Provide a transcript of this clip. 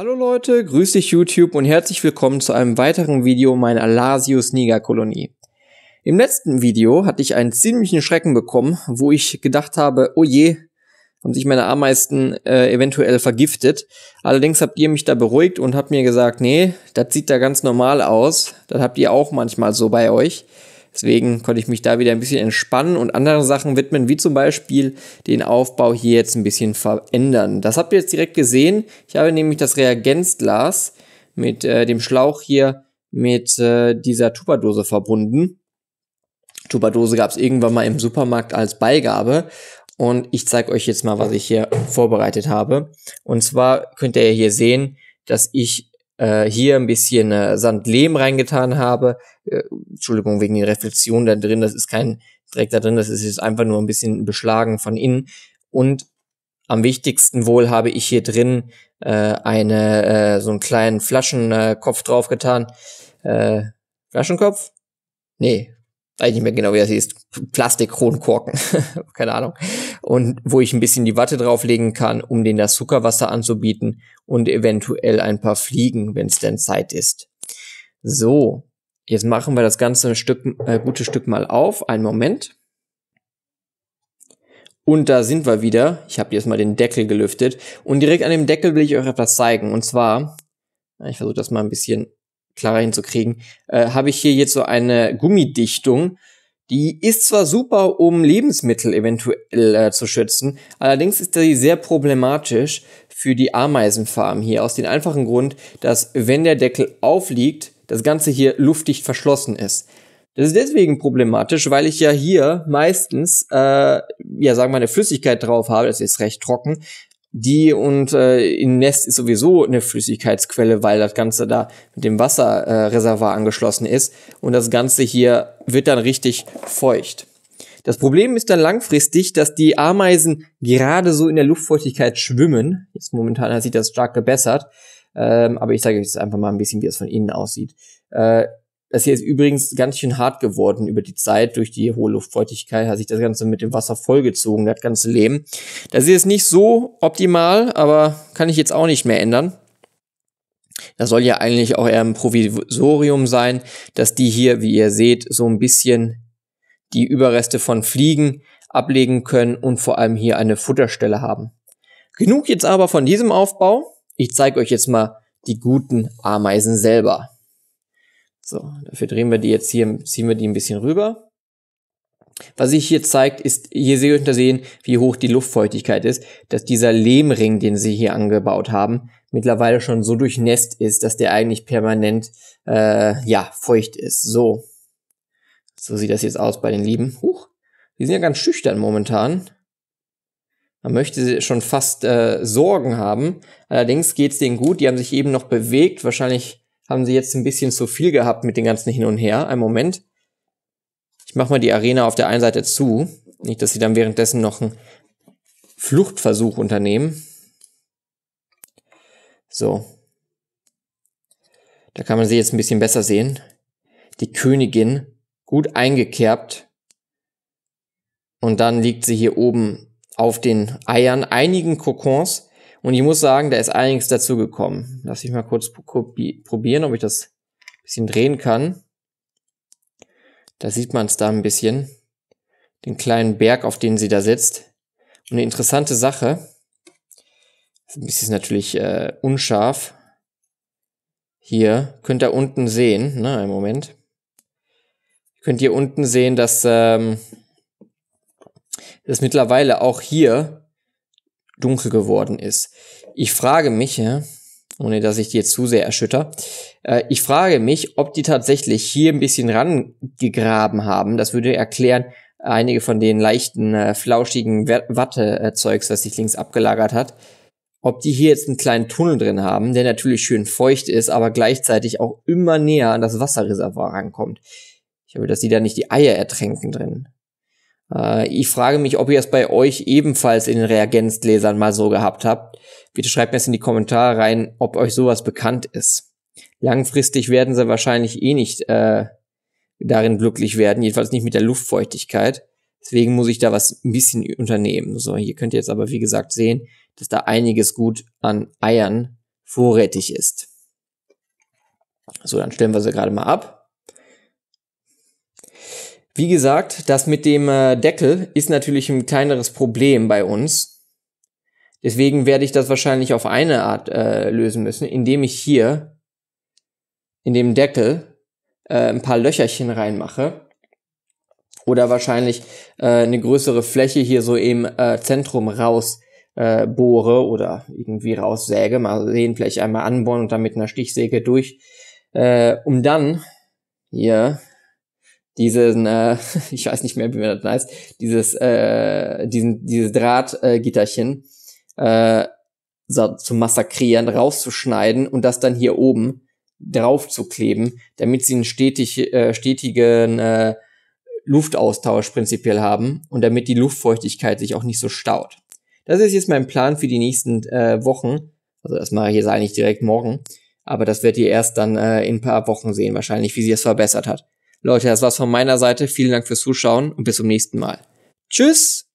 Hallo Leute, grüß dich YouTube und herzlich willkommen zu einem weiteren Video meiner Lasius Niger Kolonie. Im letzten Video hatte ich einen ziemlichen Schrecken bekommen, wo ich gedacht habe, oh je, haben sich meine Ameisten äh, eventuell vergiftet. Allerdings habt ihr mich da beruhigt und habt mir gesagt, nee, das sieht da ganz normal aus. Das habt ihr auch manchmal so bei euch. Deswegen konnte ich mich da wieder ein bisschen entspannen und anderen Sachen widmen, wie zum Beispiel den Aufbau hier jetzt ein bisschen verändern. Das habt ihr jetzt direkt gesehen. Ich habe nämlich das Reagenzglas mit äh, dem Schlauch hier mit äh, dieser Tupperdose verbunden. Tupperdose gab es irgendwann mal im Supermarkt als Beigabe. Und ich zeige euch jetzt mal, was ich hier vorbereitet habe. Und zwar könnt ihr hier sehen, dass ich äh, hier ein bisschen äh, Sandlehm reingetan habe. Äh, Entschuldigung, wegen den Reflexionen da drin, das ist kein Dreck da drin, das ist jetzt einfach nur ein bisschen beschlagen von innen. Und am wichtigsten wohl habe ich hier drin äh, eine äh, so einen kleinen Flaschenkopf äh, draufgetan. Äh, Flaschenkopf? Nee, weiß nicht mehr genau, wie das hieß, Plastikkronkorken, keine Ahnung, und wo ich ein bisschen die Watte drauflegen kann, um denen das Zuckerwasser anzubieten und eventuell ein paar Fliegen, wenn es denn Zeit ist. So, jetzt machen wir das ganze ein Stück, äh, gute Stück mal auf, einen Moment. Und da sind wir wieder. Ich habe jetzt mal den Deckel gelüftet. Und direkt an dem Deckel will ich euch etwas zeigen. Und zwar, ich versuche das mal ein bisschen klarer hinzukriegen, äh, habe ich hier jetzt so eine Gummidichtung. Die ist zwar super, um Lebensmittel eventuell äh, zu schützen, allerdings ist sie sehr problematisch für die Ameisenfarm hier, aus dem einfachen Grund, dass wenn der Deckel aufliegt, das Ganze hier luftdicht verschlossen ist. Das ist deswegen problematisch, weil ich ja hier meistens, äh, ja sagen wir mal, eine Flüssigkeit drauf habe, das ist recht trocken, die und äh, im Nest ist sowieso eine Flüssigkeitsquelle, weil das Ganze da mit dem Wasserreservoir äh, angeschlossen ist und das Ganze hier wird dann richtig feucht. Das Problem ist dann langfristig, dass die Ameisen gerade so in der Luftfeuchtigkeit schwimmen. Jetzt momentan hat sich das stark gebessert, ähm, aber ich zeige euch jetzt einfach mal ein bisschen, wie es von innen aussieht. Äh, das hier ist übrigens ganz schön hart geworden über die Zeit durch die hohe Luftfeuchtigkeit, hat sich das Ganze mit dem Wasser vollgezogen, das ganze Leben. Das hier ist nicht so optimal, aber kann ich jetzt auch nicht mehr ändern. Das soll ja eigentlich auch eher ein Provisorium sein, dass die hier, wie ihr seht, so ein bisschen die Überreste von Fliegen ablegen können und vor allem hier eine Futterstelle haben. Genug jetzt aber von diesem Aufbau. Ich zeige euch jetzt mal die guten Ameisen selber. So, dafür drehen wir die jetzt hier, ziehen wir die ein bisschen rüber. Was sich hier zeigt, ist, hier seht ihr sehen, wie hoch die Luftfeuchtigkeit ist, dass dieser Lehmring, den sie hier angebaut haben, mittlerweile schon so durchnässt ist, dass der eigentlich permanent äh, ja feucht ist. So, so sieht das jetzt aus bei den Lieben. Huch, die sind ja ganz schüchtern momentan. Man möchte sie schon fast äh, Sorgen haben. Allerdings geht's denen gut. Die haben sich eben noch bewegt. Wahrscheinlich haben sie jetzt ein bisschen zu viel gehabt mit den ganzen Hin und Her. Ein Moment. Ich mache mal die Arena auf der einen Seite zu. Nicht, dass sie dann währenddessen noch einen Fluchtversuch unternehmen. So. Da kann man sie jetzt ein bisschen besser sehen. Die Königin, gut eingekerbt. Und dann liegt sie hier oben auf den Eiern, einigen Kokons. Und ich muss sagen, da ist einiges dazugekommen. Lass ich mal kurz probieren, ob ich das ein bisschen drehen kann. Da sieht man es da ein bisschen. Den kleinen Berg, auf den sie da sitzt. Und eine interessante Sache. Das ist natürlich äh, unscharf. Hier könnt ihr unten sehen, ne, einen Moment. Könnt ihr unten sehen, dass ähm, das mittlerweile auch hier dunkel geworden ist. Ich frage mich, ja, ohne dass ich die jetzt zu sehr erschütter, äh, ich frage mich, ob die tatsächlich hier ein bisschen rangegraben haben. Das würde erklären, einige von den leichten, äh, flauschigen Wattezeugs, das sich links abgelagert hat, ob die hier jetzt einen kleinen Tunnel drin haben, der natürlich schön feucht ist, aber gleichzeitig auch immer näher an das Wasserreservoir rankommt. Ich hoffe, dass die da nicht die Eier ertränken drin. Äh, ich frage mich, ob ihr es bei euch ebenfalls in den Reagenzgläsern mal so gehabt habt. Bitte schreibt mir es in die Kommentare rein, ob euch sowas bekannt ist. Langfristig werden sie wahrscheinlich eh nicht äh, darin glücklich werden, jedenfalls nicht mit der Luftfeuchtigkeit. Deswegen muss ich da was ein bisschen unternehmen. So, hier könnt ihr jetzt aber wie gesagt sehen, dass da einiges gut an Eiern vorrätig ist. So, dann stellen wir sie gerade mal ab. Wie gesagt, das mit dem äh, Deckel ist natürlich ein kleineres Problem bei uns. Deswegen werde ich das wahrscheinlich auf eine Art äh, lösen müssen, indem ich hier in dem Deckel äh, ein paar Löcherchen reinmache. Oder wahrscheinlich äh, eine größere Fläche hier so im äh, Zentrum raus äh, bohre oder irgendwie raussäge. Mal sehen, vielleicht einmal anbohren und dann mit einer Stichsäge durch. um dann hier diesen, äh, ich weiß nicht mehr, wie man das heißt, dieses, äh, diesen, dieses Drahtgitterchen äh, so, zu massakrieren, rauszuschneiden und das dann hier oben drauf zu kleben, damit sie einen stetig, äh, stetigen äh, Luftaustausch prinzipiell haben und damit die Luftfeuchtigkeit sich auch nicht so staut. Das ist jetzt mein Plan für die nächsten äh, Wochen. Also das mache ich jetzt eigentlich direkt morgen, aber das werdet ihr erst dann äh, in ein paar Wochen sehen wahrscheinlich, wie sie es verbessert hat. Leute, das war's von meiner Seite. Vielen Dank fürs Zuschauen und bis zum nächsten Mal. Tschüss!